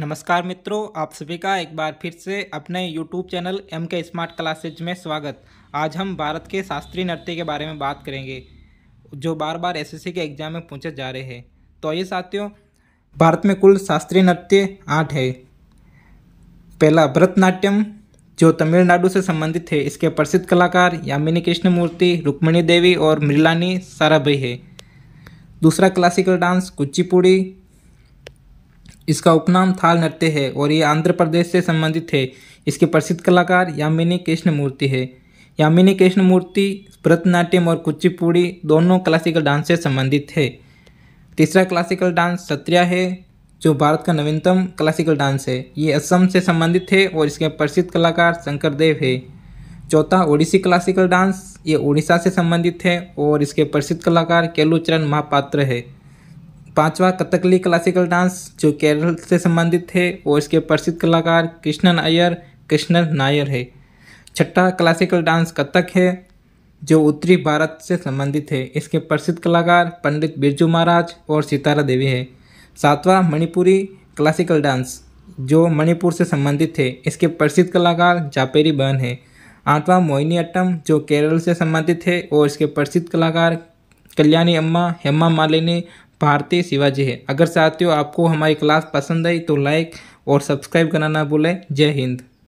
नमस्कार मित्रों आप सभी का एक बार फिर से अपने YouTube channel M K smart classes में स्वागत आज हम भारत के शास्त्रीय नृत्य के बारे में बात करेंगे जो बार बार एसएससी के एग्जाम में पूछे जा रहे हैं तो ये साथियों भारत में कुल शास्त्रीय नृत्य आठ है पहला भरतनाट्यम जो तमिलनाडु से संबंधित है इसके प्रसिद्ध कलाकार यामिनी कृष्णमूर्ति रुक्मिणी देवी और मृलानी साराभाई है दूसरा क्लासिकल डांस कुचिपुड़ी इसका उपनाम थाल नृत्य है और ये आंध्र प्रदेश से संबंधित है इसके प्रसिद्ध कलाकार यामिनी कृष्ण मूर्ति है यामिनी कृष्ण मूर्ति भरतनाट्यम और कुचिपुड़ी दोनों क्लासिकल डांस से संबंधित है तीसरा क्लासिकल डांस सत्रिया है जो भारत का नवीनतम क्लासिकल डांस है ये असम से संबंधित है और इसके प्रसिद्ध कलाकार शंकर देव है चौथा ओडिसी क्लासिकल डांस ये उड़ीसा से संबंधित है और इसके प्रसिद्ध कलाकार केलुचरण महापात्र है पांचवा कथकली क्लासिकल डांस जो केरल से संबंधित है और इसके प्रसिद्ध कलाकार कृष्णन अय्यर कृष्णन नायर है छठा क्लासिकल डांस कथक है जो उत्तरी भारत से संबंधित है इसके प्रसिद्ध कलाकार पंडित बिरजू महाराज और सितारा देवी है सातवां मणिपुरी क्लासिकल डांस जो मणिपुर से संबंधित है इसके प्रसिद्ध कलाकार जापेरी बहन है आठवां मोहिनी अट्टम जो केरल से संबंधित है और इसके प्रसिद्ध कलाकार कल्याणी अम्मा हेमा मालिनी भारतीय शिवाजी है अगर साथियों आपको हमारी क्लास पसंद आई तो लाइक और सब्सक्राइब करना ना भूलें जय हिंद